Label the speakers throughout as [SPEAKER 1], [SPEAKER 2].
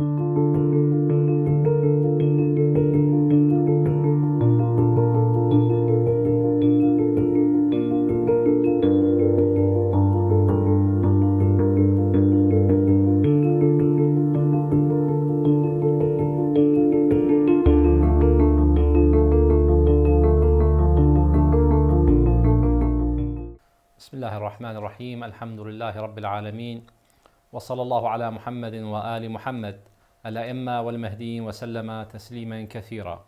[SPEAKER 1] الرحمن الرحيم الحمد لله رب العالمين وصلى الله على محمد وآل محمد الائمه والمهديين وسلم تسليما كثيرا.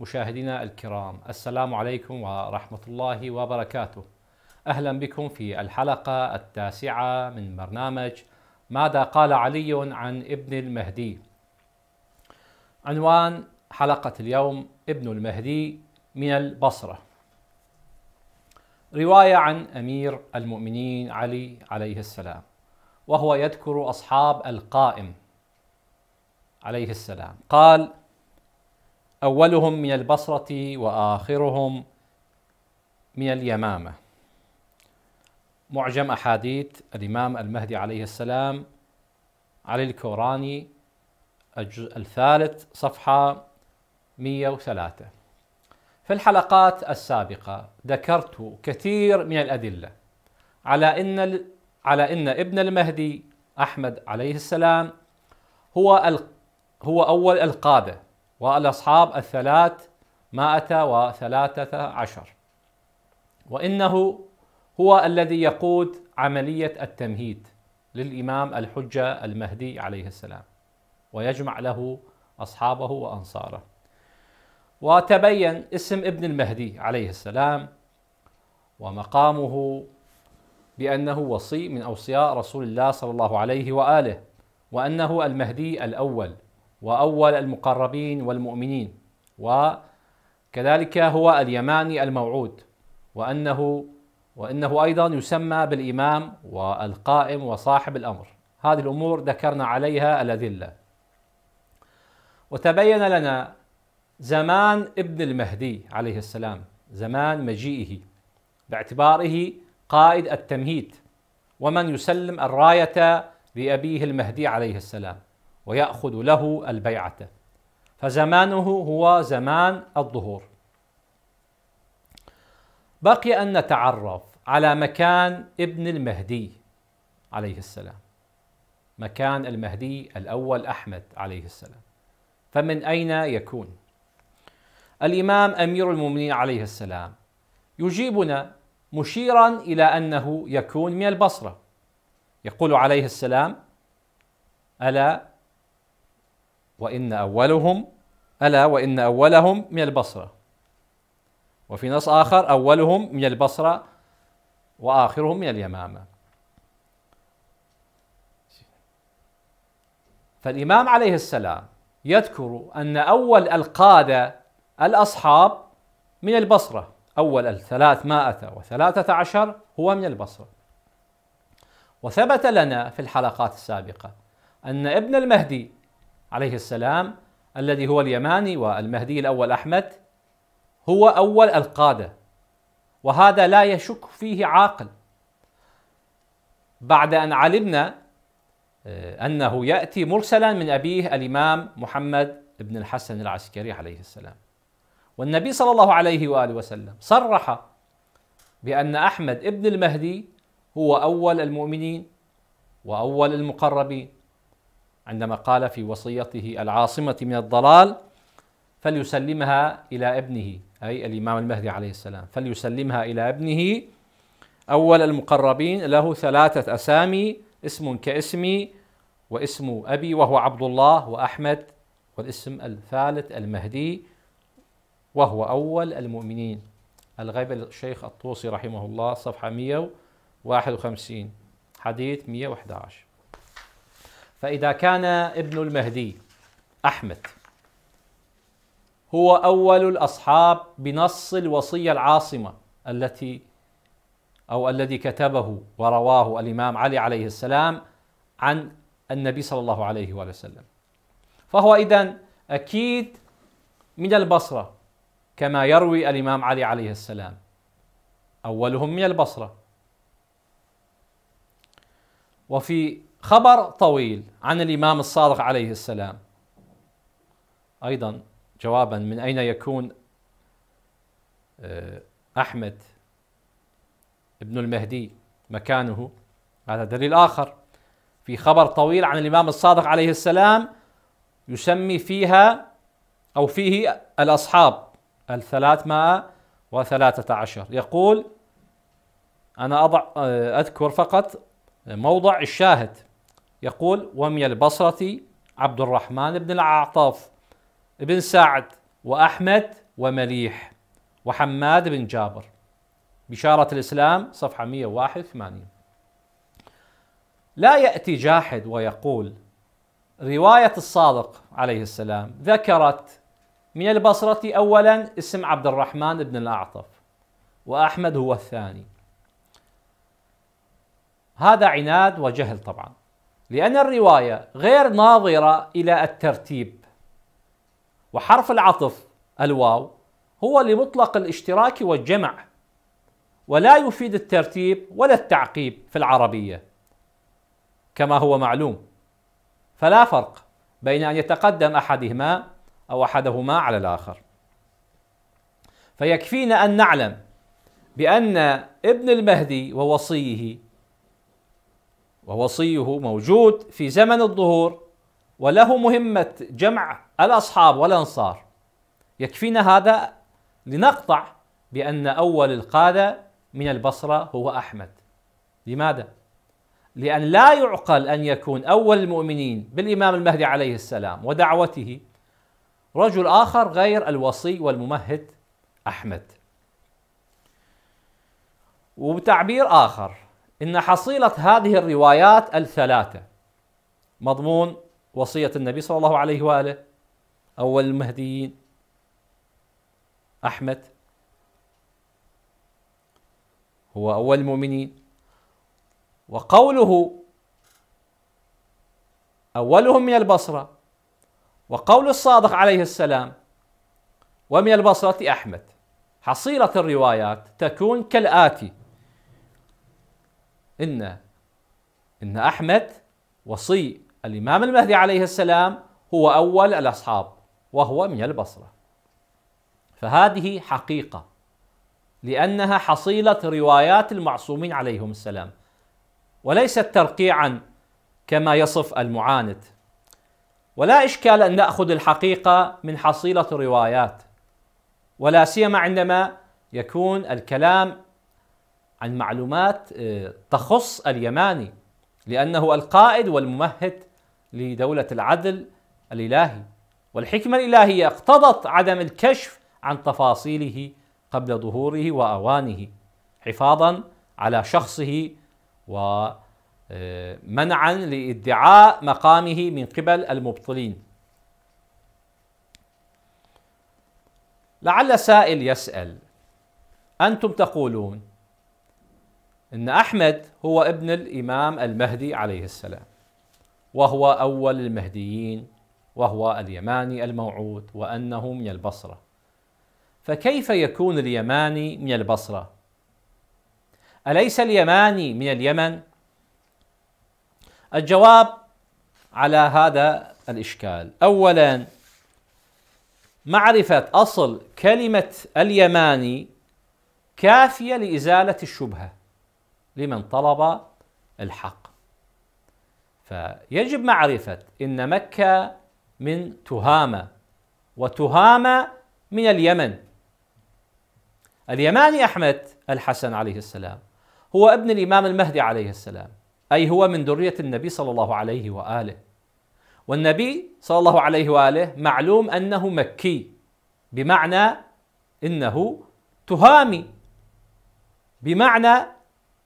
[SPEAKER 1] مشاهدينا الكرام السلام عليكم ورحمه الله وبركاته. اهلا بكم في الحلقه التاسعه من برنامج ماذا قال علي عن ابن المهدي. عنوان حلقه اليوم ابن المهدي من البصره. روايه عن امير المؤمنين علي عليه السلام وهو يذكر اصحاب القائم عليه السلام قال اولهم من البصره واخرهم من اليمامه معجم احاديث الامام المهدي عليه السلام علي الكوراني الجزء الثالث صفحه 103 في الحلقات السابقه ذكرت كثير من الادله على ان على ان ابن المهدي احمد عليه السلام هو هو أول القادة والأصحاب الثلاث مائة وثلاثة عشر وإنه هو الذي يقود عملية التمهيد للإمام الحجة المهدي عليه السلام ويجمع له أصحابه وأنصاره وتبين اسم ابن المهدي عليه السلام ومقامه بأنه وصي من أوصياء رسول الله صلى الله عليه وآله وأنه المهدي الأول وأول المقربين والمؤمنين وكذلك هو اليماني الموعود وأنه وإنه أيضا يسمى بالإمام والقائم وصاحب الأمر هذه الأمور ذكرنا عليها الأدلة وتبين لنا زمان ابن المهدي عليه السلام زمان مجيئه باعتباره قائد التمهيد ومن يسلم الراية لأبيه المهدي عليه السلام ويأخذ له البيعة فزمانه هو زمان الظهور بقي أن نتعرف على مكان ابن المهدي عليه السلام مكان المهدي الأول أحمد عليه السلام فمن أين يكون؟ الإمام أمير المؤمنين عليه السلام يجيبنا مشيرا إلى أنه يكون من البصرة يقول عليه السلام ألا وإن أولهم ألا وإن أولهم من البصرة وفي نص آخر أولهم من البصرة وآخرهم من اليمامة فالإمام عليه السلام يذكر أن أول القادة الأصحاب من البصرة أول الثلاثمائة وثلاثة عشر هو من البصرة وثبت لنا في الحلقات السابقة أن ابن المهدي عليه السلام الذي هو اليماني والمهدي الاول احمد هو اول القاده وهذا لا يشك فيه عاقل بعد ان علمنا آه، انه ياتي مرسلا من ابيه الامام محمد بن الحسن العسكري عليه السلام والنبي صلى الله عليه واله وسلم صرح بان احمد ابن المهدي هو اول المؤمنين واول المقربين عندما قال في وصيته العاصمة من الضلال فليسلمها إلى ابنه أي الإمام المهدي عليه السلام فليسلمها إلى ابنه أول المقربين له ثلاثة أسامي اسم كاسمي واسم أبي وهو عبد الله وأحمد والاسم الثالث المهدي وهو أول المؤمنين الغيب الشيخ الطوسي رحمه الله صفحة 151 حديث 111 فإذا كان ابن المهدي أحمد هو أول الأصحاب بنص الوصية العاصمة التي أو الذي كتبه ورواه الإمام علي عليه السلام عن النبي صلى الله عليه وآله وسلم فهو إذا أكيد من البصرة كما يروي الإمام علي عليه السلام أولهم من البصرة وفي خبر طويل عن الإمام الصادق عليه السلام أيضا جوابا من أين يكون آه، أحمد ابن المهدي مكانه هذا دليل آخر في خبر طويل عن الإمام الصادق عليه السلام يسمي فيها أو فيه الأصحاب الثلاثمائة وثلاثة عشر يقول أنا أضع آه، أذكر فقط موضع الشاهد يقول ومي البصرة عبد الرحمن بن العاطف بن سعد وأحمد ومليح وحماد بن جابر بشارة الإسلام صفحة 181 لا يأتي جاحد ويقول رواية الصادق عليه السلام ذكرت من البصرة أولا اسم عبد الرحمن بن الأعطف وأحمد هو الثاني هذا عناد وجهل طبعا لأن الرواية غير ناظرة إلى الترتيب وحرف العطف الواو هو لمطلق الاشتراك والجمع ولا يفيد الترتيب ولا التعقيب في العربية كما هو معلوم فلا فرق بين أن يتقدم أحدهما أو أحدهما على الآخر فيكفينا أن نعلم بأن ابن المهدي ووصيه ووصيه موجود في زمن الظهور وله مهمة جمع الأصحاب والأنصار يكفينا هذا لنقطع بأن أول القادة من البصرة هو أحمد لماذا؟ لأن لا يعقل أن يكون أول المؤمنين بالإمام المهدي عليه السلام ودعوته رجل آخر غير الوصي والممهد أحمد وبتعبير آخر إن حصيلة هذه الروايات الثلاثة مضمون وصية النبي صلى الله عليه وآله أول المهديين أحمد هو أول المؤمنين وقوله أولهم من البصرة وقول الصادق عليه السلام ومن البصرة أحمد حصيلة الروايات تكون كالآتي ان ان احمد وصي الامام المهدي عليه السلام هو اول الاصحاب وهو من البصره فهذه حقيقه لانها حصيله روايات المعصومين عليهم السلام وليست ترقيعا كما يصف المعاند ولا اشكال ان ناخذ الحقيقه من حصيله الروايات ولا سيما عندما يكون الكلام عن معلومات آه، تخص اليماني لأنه القائد والممهد لدولة العدل الإلهي والحكمة الإلهية اقتضت عدم الكشف عن تفاصيله قبل ظهوره وأوانه حفاظا على شخصه ومنعا آه، لادعاء مقامه من قبل المبطلين لعل سائل يسأل أنتم تقولون أن أحمد هو ابن الإمام المهدي عليه السلام وهو أول المهديين وهو اليماني الموعود وأنه من البصرة فكيف يكون اليماني من البصرة؟ أليس اليماني من اليمن؟ الجواب على هذا الإشكال أولا معرفة أصل كلمة اليماني كافية لإزالة الشبهة لمن طلب الحق فيجب معرفة إن مكة من تهامة وتهامة من اليمن اليماني أحمد الحسن عليه السلام هو ابن الإمام المهدي عليه السلام أي هو من ذرية النبي صلى الله عليه وآله والنبي صلى الله عليه وآله معلوم أنه مكي بمعنى إنه تهامي بمعنى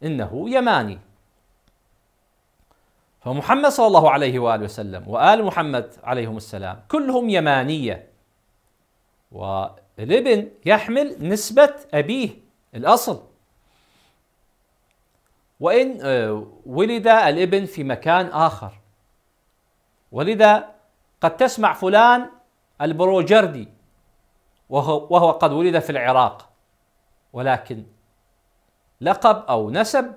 [SPEAKER 1] إنه يماني فمحمد صلى الله عليه وآله وسلم وآل محمد عليهم السلام كلهم يمانية والابن يحمل نسبة أبيه الأصل وإن آه، ولد الابن في مكان آخر ولذا قد تسمع فلان البروجردي وهو, قد ولد في العراق ولكن لقب أو نسب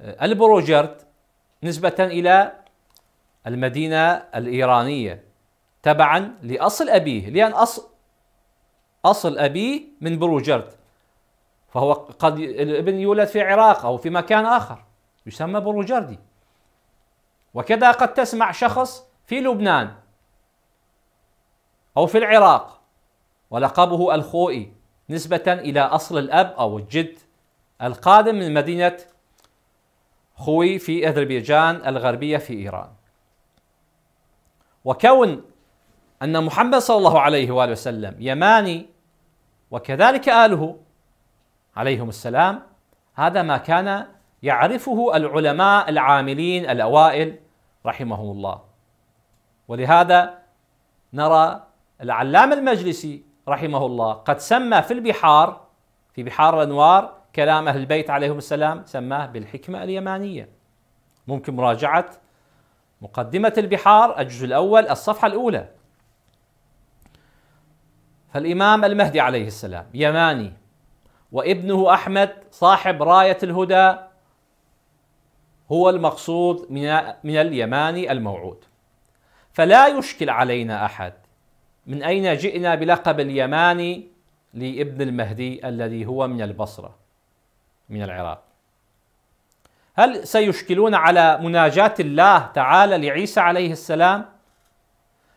[SPEAKER 1] آه، البروجرد نسبة إلى المدينة الإيرانية تبعا لأصل أبيه لأن أصل أصل أبيه من بروجرد فهو قد الابن يولد في العراق أو في مكان آخر يسمى بروجردي وكذا قد تسمع شخص في لبنان أو في العراق ولقبه الخوئي نسبة إلى أصل الأب أو الجد القادم من مدينة خوي في أذربيجان الغربية في إيران وكون أن محمد صلى الله عليه وآله وسلم يماني وكذلك آله عليهم السلام هذا ما كان يعرفه العلماء العاملين الأوائل رحمهم الله ولهذا نرى العلامة المجلسي رحمه الله قد سمى في البحار في بحار الأنوار كلام أهل البيت عليهم السلام سماه بالحكمة اليمانية ممكن مراجعة مقدمة البحار الجزء الأول الصفحة الأولى فالإمام المهدي عليه السلام يماني وابنه أحمد صاحب راية الهدى هو المقصود من اليماني الموعود فلا يشكل علينا أحد من أين جئنا بلقب اليماني لابن المهدي الذي هو من البصره من العراق هل سيشكلون على مناجاة الله تعالى لعيسى عليه السلام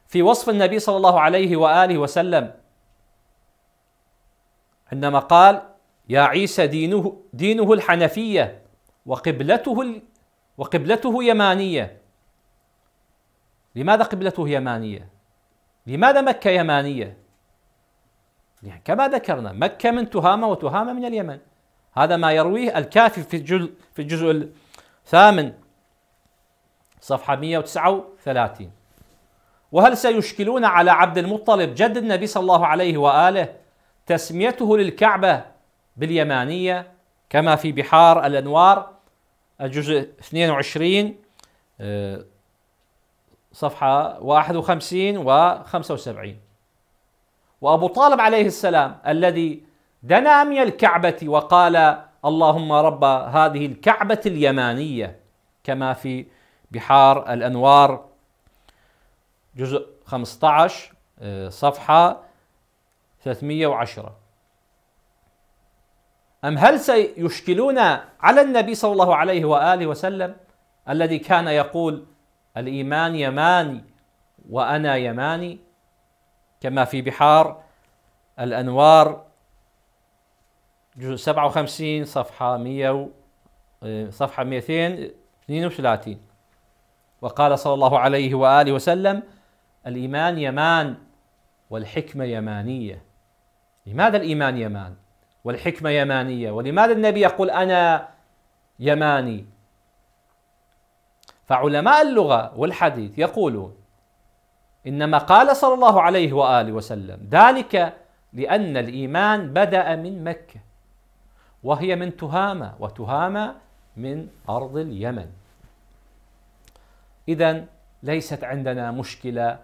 [SPEAKER 1] في وصف النبي صلى الله عليه وآله وسلم عندما قال يا عيسى دينه دينه الحنفية وقبلته وقبلته يمانية لماذا قبلته يمانية؟ لماذا مكة يمانية؟ يعني كما ذكرنا مكة من تهامة وتهامة من اليمن هذا ما يرويه الكافي في الجزء في الجزء الثامن صفحة 139 وهل سيشكلون على عبد المطلب جد النبي صلى الله عليه وآله تسميته للكعبة باليمانية كما في بحار الأنوار الجزء 22 آه، صفحة 51 و 75 وأبو طالب عليه السلام الذي دنا من الكعبة وقال اللهم رب هذه الكعبة اليمانية كما في بحار الأنوار جزء 15 آه، صفحة 310 أم هل سيشكلون على النبي صلى الله عليه وآله وسلم الذي كان يقول الإيمان يماني وأنا يماني كما في بحار الأنوار جزء 57 صفحة 100 و... آه، صفحة 232 وقال صلى الله عليه وآله وسلم الإيمان يمان والحكمة يمانية لماذا الإيمان يمان والحكمة يمانية ولماذا النبي يقول أنا يماني فعلماء اللغة والحديث يقولون إنما قال صلى الله عليه وآله وسلم ذلك لأن الإيمان بدأ من مكة وهي من تهامة وتهامة من أرض اليمن إذا ليست عندنا مشكلة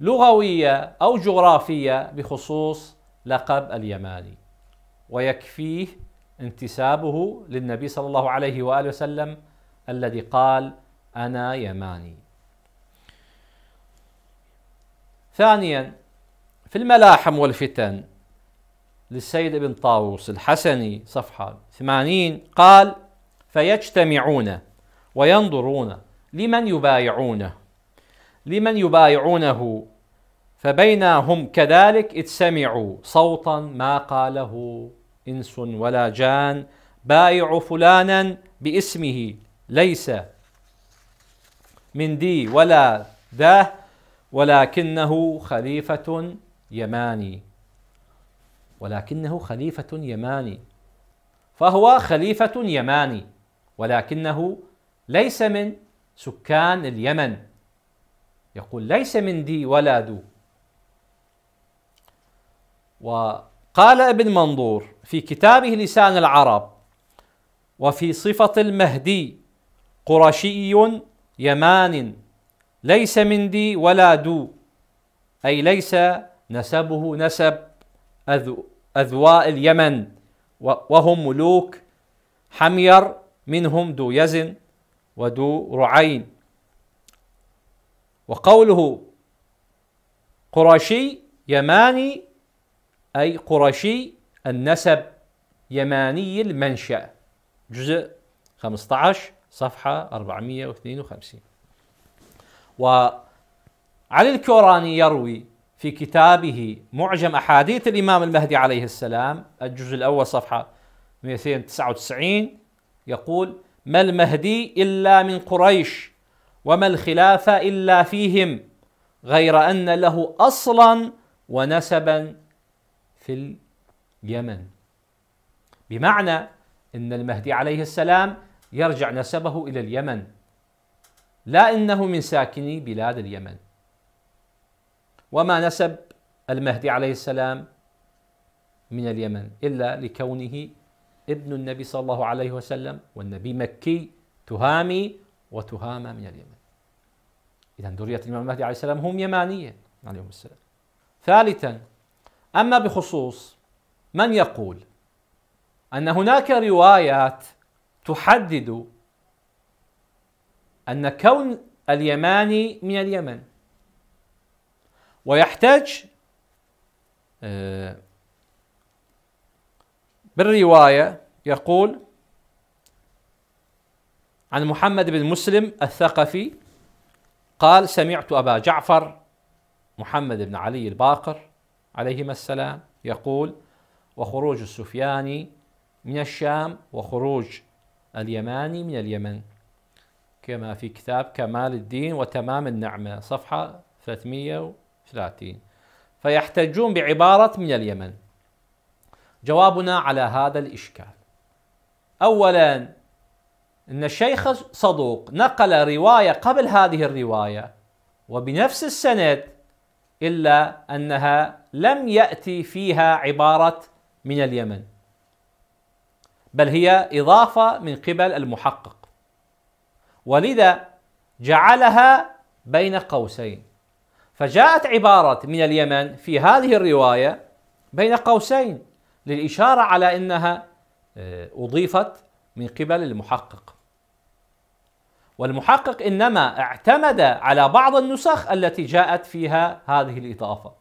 [SPEAKER 1] لغوية أو جغرافية بخصوص لقب اليماني ويكفيه انتسابه للنبي صلى الله عليه وآله وسلم الذي قال أنا يماني ثانيا في الملاحم والفتن للسيد ابن طاووس الحسني صفحة 80 قال فيجتمعون وينظرون لمن يبايعونه لمن يبايعونه فبينا هم كذلك إذ سمعوا صوتا ما قاله إنس ولا جان بايع فلانا باسمه ليس من دي ولا ده ولكنه خليفة يماني ولكنه خليفة يماني فهو خليفة يماني ولكنه ليس من سكان اليمن يقول ليس من دي ولا دو وقال ابن منظور في كتابه لسان العرب وفي صفة المهدي قرشي يمان ليس من دي ولا دو أي ليس نسبه نسب أذواء اليمن وهم ملوك حمير منهم ذو يزن وذو رعين وقوله قرشي يماني أي قرشي النسب يماني المنشأ جزء 15 صفحة 452 وعلي الكوراني يروي في كتابه معجم أحاديث الإمام المهدي عليه السلام الجزء الأول صفحة 299 يقول ما المهدي إلا من قريش وما الخلافة إلا فيهم غير أن له أصلا ونسبا في اليمن بمعنى أن المهدي عليه السلام يرجع نسبه إلى اليمن لا إنه من ساكني بلاد اليمن وما نسب المهدي عليه السلام من اليمن إلا لكونه ابن النبي صلى الله عليه وسلم والنبي مكي تهامي وتهامة من اليمن إذا ذرية الإمام المهدي عليه السلام هم يمانية عليهم السلام ثالثا أما بخصوص من يقول أن هناك روايات تحدد أن كون اليماني من اليمن ويحتج آه، بالرواية يقول عن محمد بن مسلم الثقفي قال سمعت أبا جعفر محمد بن علي الباقر عليهما السلام يقول وخروج السفياني من الشام وخروج اليماني من اليمن كما في كتاب كمال الدين وتمام النعمة صفحة 300 30 فيحتجون بعبارة من اليمن جوابنا على هذا الإشكال أولا أن الشيخ صدوق نقل رواية قبل هذه الرواية وبنفس السند إلا أنها لم يأتي فيها عبارة من اليمن بل هي إضافة من قبل المحقق ولذا جعلها بين قوسين فجاءت عبارة من اليمن في هذه الرواية بين قوسين للإشارة على أنها آه، أضيفت من قبل المحقق والمحقق إنما اعتمد على بعض النسخ التي جاءت فيها هذه الإضافة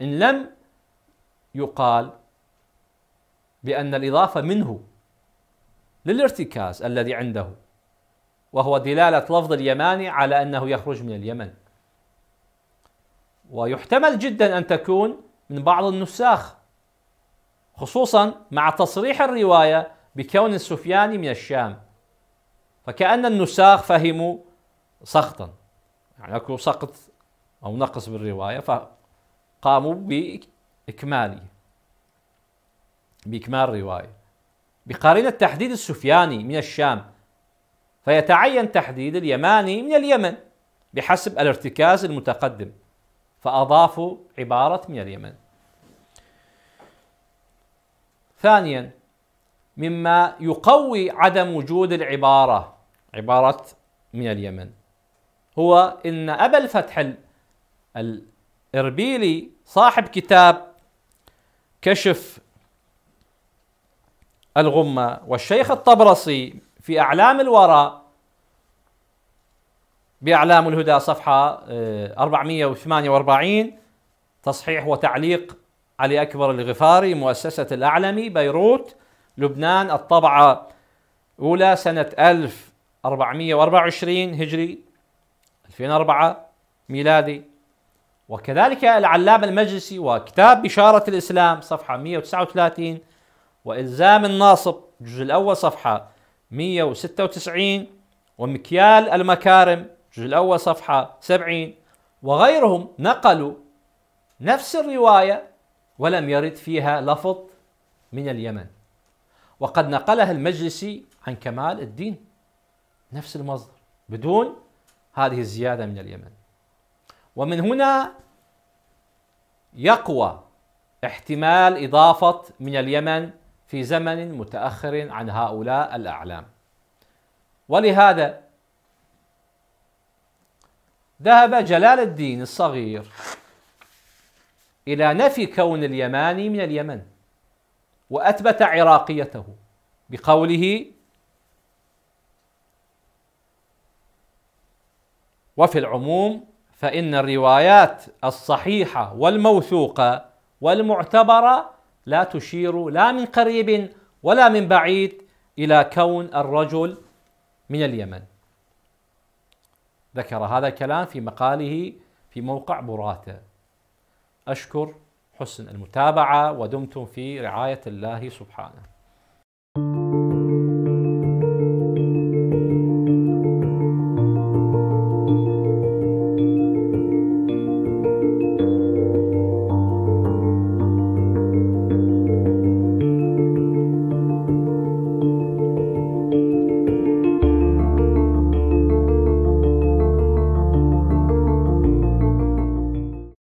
[SPEAKER 1] إن لم يقال بأن الإضافة منه للارتكاز الذي عنده وهو دلالة لفظ اليماني على أنه يخرج من اليمن ويحتمل جدا أن تكون من بعض النساخ خصوصا مع تصريح الرواية بكون السفياني من الشام فكأن النساخ فهموا سخطا يعني أكو سقط أو نقص بالرواية فقاموا بإكماله بإكمال الرواية بقارنة تحديد السفياني من الشام فيتعين تحديد اليماني من اليمن بحسب الارتكاز المتقدم فأضافوا عبارة من اليمن ثانيا مما يقوي عدم وجود العبارة عبارة من اليمن هو إن أبا الفتح الإربيلي صاحب كتاب كشف الغمة والشيخ الطبرسي في أعلام الورى بأعلام الهدى صفحة 448 آه، تصحيح وتعليق علي أكبر الغفاري مؤسسة الأعلمي بيروت لبنان الطبعة أولى سنة 1424 هجري 2004 ميلادي وكذلك العلامة المجلسي وكتاب بشارة الإسلام صفحة 139 وإلزام الناصب الجزء الأول صفحة 196 ومكيال المكارم الجزء الأول صفحة 70 وغيرهم نقلوا نفس الرواية ولم يرد فيها لفظ من اليمن وقد نقلها المجلسي عن كمال الدين نفس المصدر بدون هذه الزيادة من اليمن ومن هنا يقوى احتمال إضافة من اليمن في زمن متأخر عن هؤلاء الأعلام ولهذا ذهب جلال الدين الصغير إلى نفي كون اليماني من اليمن وأثبت عراقيته بقوله وفي العموم فإن الروايات الصحيحة والموثوقة والمعتبرة لا تشير لا من قريب ولا من بعيد إلى كون الرجل من اليمن ذكر هذا الكلام في مقاله في موقع براته أشكر حسن المتابعة ودمتم في رعاية الله سبحانه